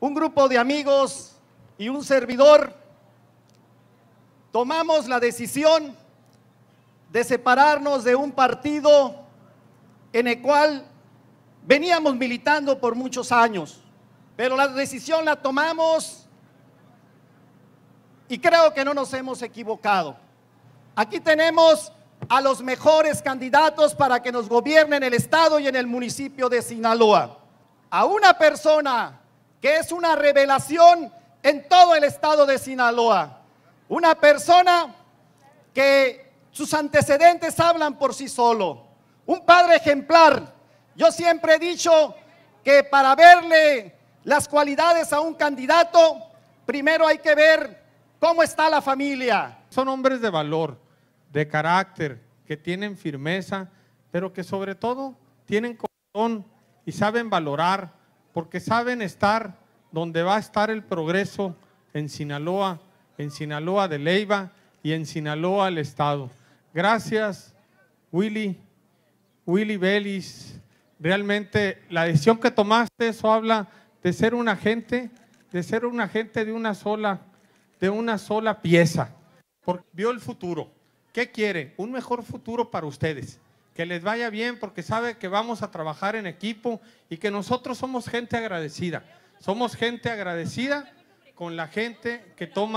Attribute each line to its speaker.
Speaker 1: un grupo de amigos y un servidor, tomamos la decisión de separarnos de un partido en el cual veníamos militando por muchos años, pero la decisión la tomamos y creo que no nos hemos equivocado. Aquí tenemos a los mejores candidatos para que nos gobiernen el Estado y en el municipio de Sinaloa. A una persona que es una revelación en todo el estado de Sinaloa. Una persona que sus antecedentes hablan por sí solo. Un padre ejemplar. Yo siempre he dicho que para verle las cualidades a un candidato, primero hay que ver cómo está la familia. Son
Speaker 2: hombres de valor, de carácter, que tienen firmeza, pero que sobre todo tienen corazón y saben valorar porque saben estar donde va a estar el progreso en Sinaloa, en Sinaloa de Leiva y en Sinaloa el Estado. Gracias, Willy, Willy Vélez. Realmente la decisión que tomaste, eso habla de ser un agente, de ser un agente de una sola, de una sola pieza. Porque vio el futuro. ¿Qué quiere? Un mejor futuro para ustedes que les vaya bien porque sabe que vamos a trabajar en equipo y que nosotros somos gente agradecida. Somos gente agradecida con la gente que toma.